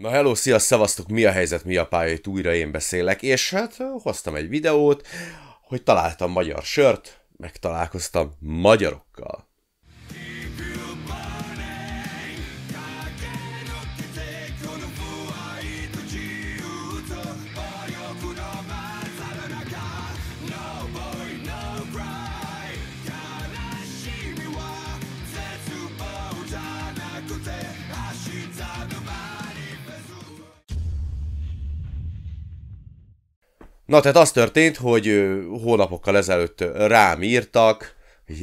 Na hello, szia, szevasztok, mi a helyzet, mi a pálya, itt újra én beszélek, és hát hoztam egy videót, hogy találtam magyar sört, megtalálkoztam magyarokkal. Na, tehát az történt, hogy hónapokkal ezelőtt rám írtak,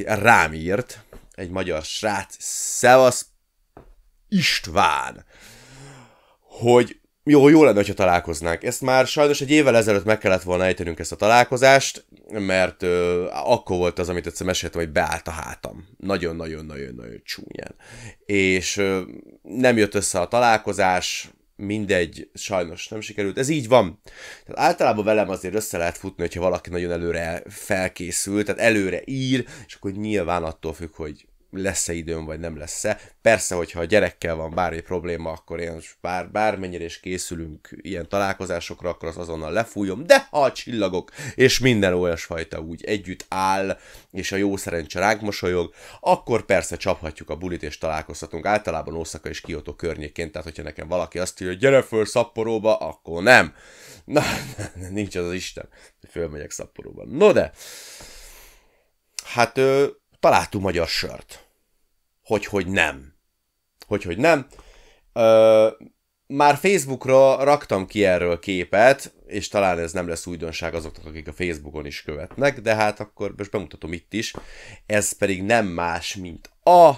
rám írt egy magyar srác, Szevasz István, hogy jó, jó lenne, ha találkoznánk. Ezt már sajnos egy évvel ezelőtt meg kellett volna ejtenünk ezt a találkozást, mert ö, akkor volt az, amit egyszer meséltem, hogy beállt a hátam. Nagyon-nagyon-nagyon-nagyon csúnyán. És ö, nem jött össze a találkozás, mindegy, sajnos nem sikerült. Ez így van. Tehát általában velem azért össze lehet futni, hogyha valaki nagyon előre felkészül, tehát előre ír, és akkor nyilván attól függ, hogy lesz-e időm, vagy nem lesz-e. Persze, hogyha a gyerekkel van bármi probléma, akkor én bár, bármennyire is készülünk ilyen találkozásokra, akkor az azonnal lefújom, de ha a csillagok és minden olyasfajta úgy együtt áll, és a jó szerencse ránk mosolyog, akkor persze csaphatjuk a bulit és találkozhatunk. Általában Oszaka és Kyoto környékén, tehát hogyha nekem valaki azt írja, hogy gyere föl Szapporóba, akkor nem. Na, nincs az az Isten, hogy fölmegyek Szapporóba. No de, hát találtunk magyar sört. Hogy, hogy nem. Hogy, hogy nem. Ö, már Facebookra raktam ki erről képet, és talán ez nem lesz újdonság azoknak, akik a Facebookon is követnek, de hát akkor most bemutatom itt is. Ez pedig nem más, mint a,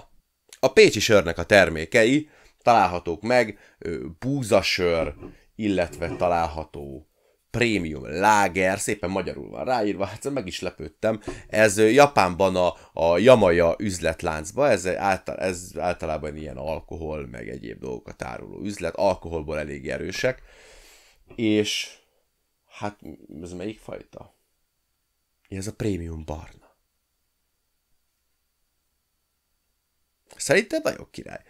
a Pécsi Sörnek a termékei, találhatók meg, búzasör, illetve található Premium Lager, szépen magyarul van ráírva, hát meg is lepődtem. Ez Japánban a, a Yamaya üzletláncba, ez, által, ez általában ilyen alkohol, meg egyéb dolgokat áruló üzlet, alkoholból elég erősek. És hát ez melyik fajta? Ez a Premium Barna. Szerintem vagyok király.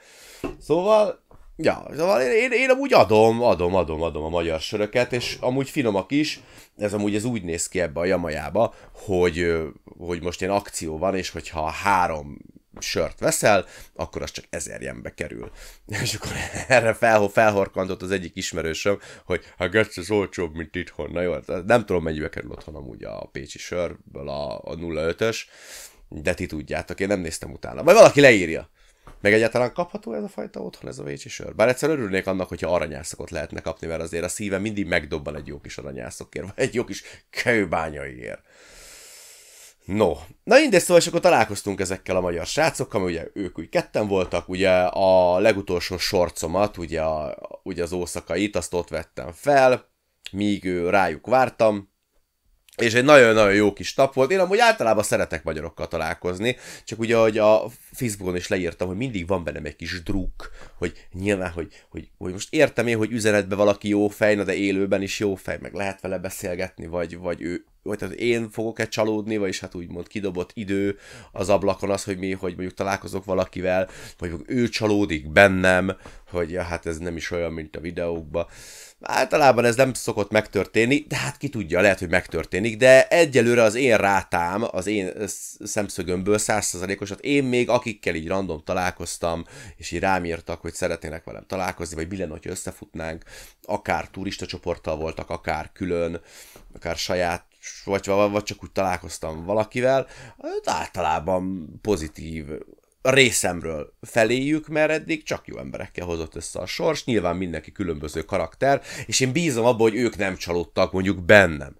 Szóval Ja, szóval én, én, én amúgy adom, adom, adom, adom a magyar söröket, és amúgy finomak is, ez amúgy ez úgy néz ki ebbe a jamajába, hogy, hogy most ilyen akció van, és hogyha három sört veszel, akkor az csak ezer jembe kerül. És akkor erre fel, felhorkantott az egyik ismerősöm, hogy ha hát gecs az olcsóbb, mint itthon. Na jó, hát nem tudom mennyibe kerül otthon amúgy a pécsi sörből a, a 05-ös, de ti tudjátok, én nem néztem utána. Vagy valaki leírja. Meg egyáltalán kapható ez a fajta otthon, ez a vécsi sör? Bár egyszer örülnék annak, hogyha aranyászokot lehetne kapni, mert azért a szíve mindig megdobban egy jó kis aranyászokért, vagy egy jó kis kőbányaiért. No, na mindegy, szóval és akkor találkoztunk ezekkel a magyar srácokkal, mert ugye ők úgy ketten voltak, ugye a legutolsó sorcomat, ugye, a, ugye az ószakait, azt ott vettem fel, míg rájuk vártam, és egy nagyon-nagyon jó kis tap volt. Én amúgy általában szeretek magyarokkal találkozni, csak ugye, hogy a Facebookon is leírtam, hogy mindig van bennem egy kis druk, hogy nyilván, hogy, hogy, hogy most értem én, hogy üzenetben valaki jó fej, na de élőben is jó fej, meg lehet vele beszélgetni, vagy, vagy ő vagy tehát én fogok-e csalódni, vagyis hát úgymond kidobott idő az ablakon az, hogy mi, hogy mondjuk találkozok valakivel, vagy ő csalódik bennem, hogy ja, hát ez nem is olyan, mint a videókban. Általában ez nem szokott megtörténni, de hát ki tudja, lehet, hogy megtörténik, de egyelőre az én rátám, az én szemszögömből hát én még akikkel így random találkoztam, és így rám írtak, hogy szeretnének velem találkozni, vagy mi lenne, hogy összefutnánk, akár turista csoporttal voltak, akár külön, akár saját vagy, vagy csak úgy találkoztam valakivel, hát általában pozitív részemről feléjük, mert eddig csak jó emberekkel hozott össze a sors, nyilván mindenki különböző karakter, és én bízom abban, hogy ők nem csalódtak mondjuk bennem.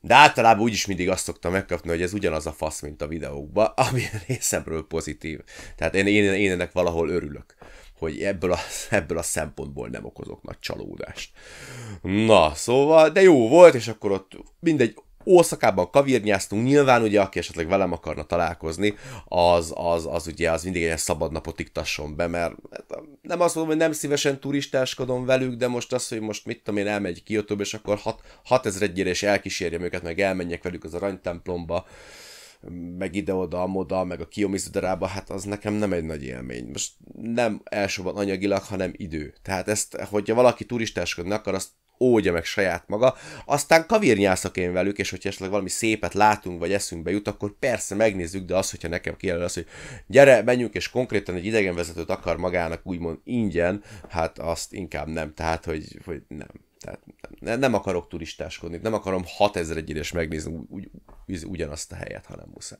De általában úgyis mindig azt szoktam megkapni, hogy ez ugyanaz a fasz, mint a videókban, ami részemről pozitív. Tehát én, én, én ennek valahol örülök, hogy ebből a, ebből a szempontból nem okozok nagy csalódást. Na, szóval, de jó volt, és akkor ott mindegy, Ószakában kavírnyáztunk, nyilván ugye, aki esetleg velem akarna találkozni, az, az, az ugye az mindig egy szabad napot iktasson be, mert nem azt mondom, hogy nem szívesen turistáskodom velük, de most az, hogy most mit tudom én, elmegy Kiotóba, és akkor 6000 egyére és elkísérjem őket, meg elmenjek velük az aranytemplomba, meg ide-oda, amoda, meg a kiomizudarába, hát az nekem nem egy nagy élmény. Most nem elsőban anyagilag, hanem idő. Tehát ezt, hogyha valaki turistáskodni akar, azt ógya meg saját maga, aztán kavirnyászok én velük, és hogyha esetleg valami szépet látunk, vagy eszünkbe jut, akkor persze megnézzük, de az, hogyha nekem kijelöl az, hogy gyere, menjünk, és konkrétan egy idegenvezetőt akar magának úgymond ingyen, hát azt inkább nem, tehát hogy, hogy nem. Tehát nem, akarok turistáskodni, nem akarom 6000 egyére megnézni ugy, ugy, ugyanazt a helyet, hanem muszáj.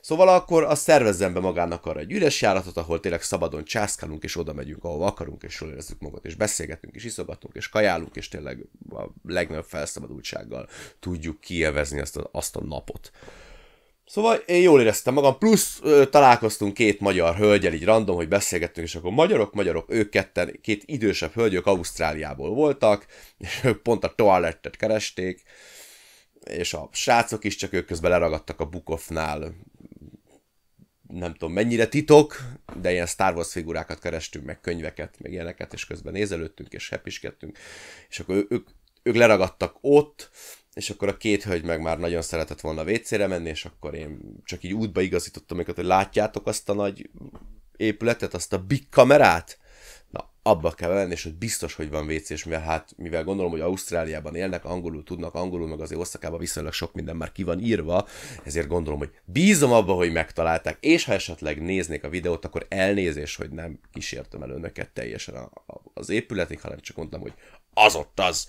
Szóval akkor a szervezzen be magának arra egy üres járatot, ahol tényleg szabadon császkálunk, és oda megyünk, ahova akarunk, és jól érezzük magat, és beszélgetünk, és iszogatunk, és kajálunk, és tényleg a legnagyobb felszabadultsággal tudjuk kievezni azt a, azt a napot. Szóval én jól éreztem magam, plusz ö, találkoztunk két magyar hölgyel, így random, hogy beszélgettünk, és akkor magyarok, magyarok, ők ketten, két idősebb hölgyök Ausztráliából voltak, és ők pont a toalettet keresték, és a srácok is, csak ők közben leragadtak a Bukofnál nem tudom mennyire titok, de ilyen Star Wars figurákat kerestünk, meg könyveket, meg ilyeneket, és közben nézelődtünk, és hepiskedtünk, és akkor ők, ők leragadtak ott, és akkor a két hölgy meg már nagyon szeretett volna vécére menni, és akkor én csak így útba igazítottam őket, hogy látjátok azt a nagy épületet, azt a big kamerát? abba kell lenni, és hogy biztos, hogy van WC, és mivel, hát, mivel gondolom, hogy Ausztráliában élnek, angolul tudnak, angolul, meg azért Osztakában viszonylag sok minden már ki van írva, ezért gondolom, hogy bízom abba, hogy megtalálták, és ha esetleg néznék a videót, akkor elnézés, hogy nem kísértem el önöket teljesen a, a, az épületig, hanem csak mondtam, hogy az ott az.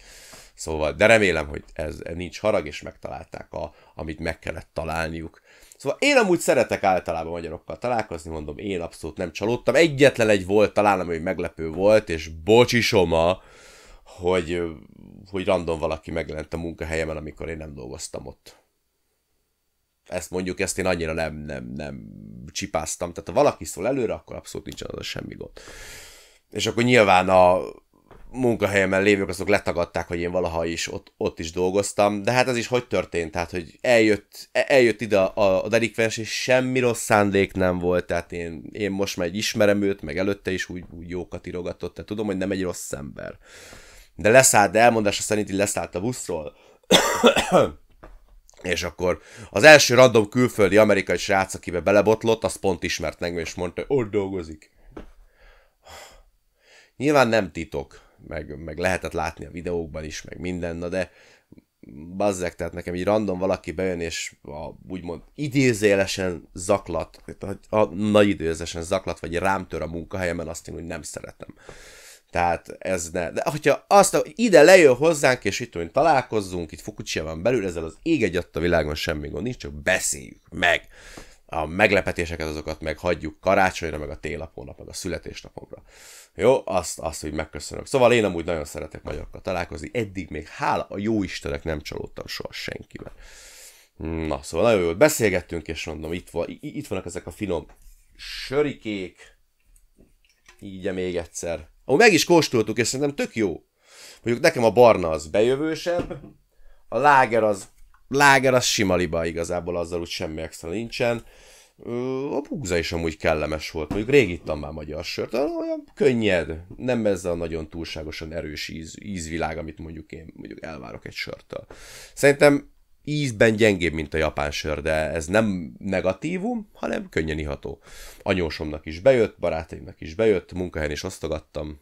Szóval, de remélem, hogy ez nincs harag, és megtalálták, a, amit meg kellett találniuk. Szóval én amúgy szeretek általában magyarokkal találkozni, mondom, én abszolút nem csalódtam. Egyetlen egy volt talán, ami meglepő volt, és bocsisoma, hogy, hogy random valaki megjelent a munkahelyemen, amikor én nem dolgoztam ott. Ezt mondjuk, ezt én annyira nem, nem, nem csipáztam. Tehát ha valaki szól előre, akkor abszolút nincs az semmi gond. És akkor nyilván a munkahelyemen lévők azok letagadták, hogy én valaha is ott, ott is dolgoztam, de hát ez is hogy történt, tehát hogy eljött, e, eljött ide a, a delikvens, és semmi rossz szándék nem volt, tehát én, én most már ismerem őt, meg előtte is úgy, úgy jókat irogatott, tehát tudom, hogy nem egy rossz ember. De leszállt, de elmondása szerint így leszállt a buszról, és akkor az első random külföldi amerikai srác, akibe belebotlott, az pont ismert meg, és mondta, hogy ott dolgozik. Nyilván nem titok meg, meg lehetett látni a videókban is, meg minden, na de bazzek, tehát nekem így random valaki bejön, és a, úgymond idézélesen zaklat, a, a, nagy idézélesen zaklat, vagy rám tör a munkahelyemen, azt én úgy nem szeretem. Tehát ez ne. De hogyha azt, hogy ide lejön hozzánk, és itt hogy találkozzunk, itt Fukucsia van belül, ezzel az ég egy a világon semmi gond nincs, csak beszéljük meg a meglepetéseket azokat meg hagyjuk karácsonyra, meg a télapónap, meg a születésnapomra. Jó, azt, azt úgy megköszönök. Szóval én amúgy nagyon szeretek magyarokkal találkozni, eddig még hála a jó Istenek nem csalódtam soha senkivel. Na, szóval nagyon jól beszélgettünk, és mondom, itt, van, itt vannak ezek a finom sörikék, így még egyszer. Ahol meg is kóstoltuk, és szerintem tök jó. Mondjuk nekem a barna az bejövősebb, a láger az láger az sima liba igazából, azzal úgy semmi extra nincsen. A búza is amúgy kellemes volt, mondjuk rég ittam már magyar sört, olyan könnyed, nem ez a nagyon túlságosan erős íz, ízvilág, amit mondjuk én mondjuk elvárok egy sörtől. Szerintem ízben gyengébb, mint a japán sör, de ez nem negatívum, hanem könnyen iható. Anyósomnak is bejött, barátaimnak is bejött, munkahelyen is osztogattam,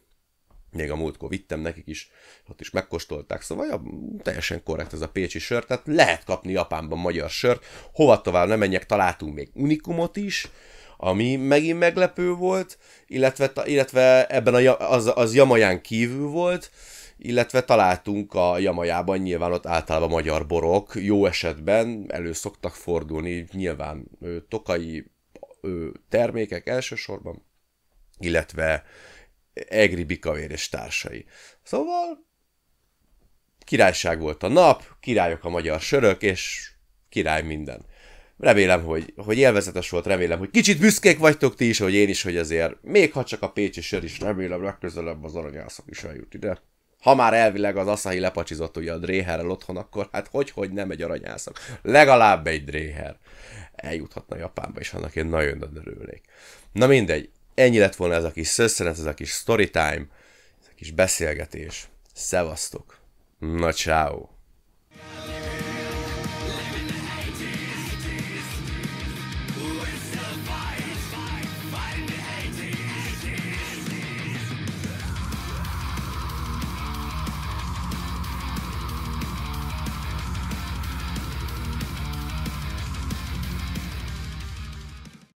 még a múltkor vittem nekik is, ott is megkóstolták, szóval ja, teljesen korrekt ez a pécsi sör, tehát lehet kapni Japánban magyar sört, hova tovább nem menjek, találtunk még unikumot is, ami megint meglepő volt, illetve, illetve ebben a, az, az Jamaján kívül volt, illetve találtunk a Jamajában, nyilván ott általában magyar borok, jó esetben elő szoktak fordulni, nyilván tokai termékek elsősorban, illetve Egri Bikavér és társai. Szóval királyság volt a nap, királyok a magyar sörök, és király minden. Remélem, hogy, hogy élvezetes volt, remélem, hogy kicsit büszkék vagytok ti is, hogy én is, hogy azért, még ha csak a pécsi sör is, remélem legközelebb az aranyászok is eljut ide. Ha már elvileg az Asahi lepacsizott ugye a dréherrel otthon, akkor hát hogy, hogy nem egy aranyászok. Legalább egy dréher. Eljuthatna Japánba, és annak én nagyon örülnék. Na mindegy, Ennyi lett volna ez a kis szösszenet, ez a kis story time, ez a kis beszélgetés. Szevasztok! Na ciao.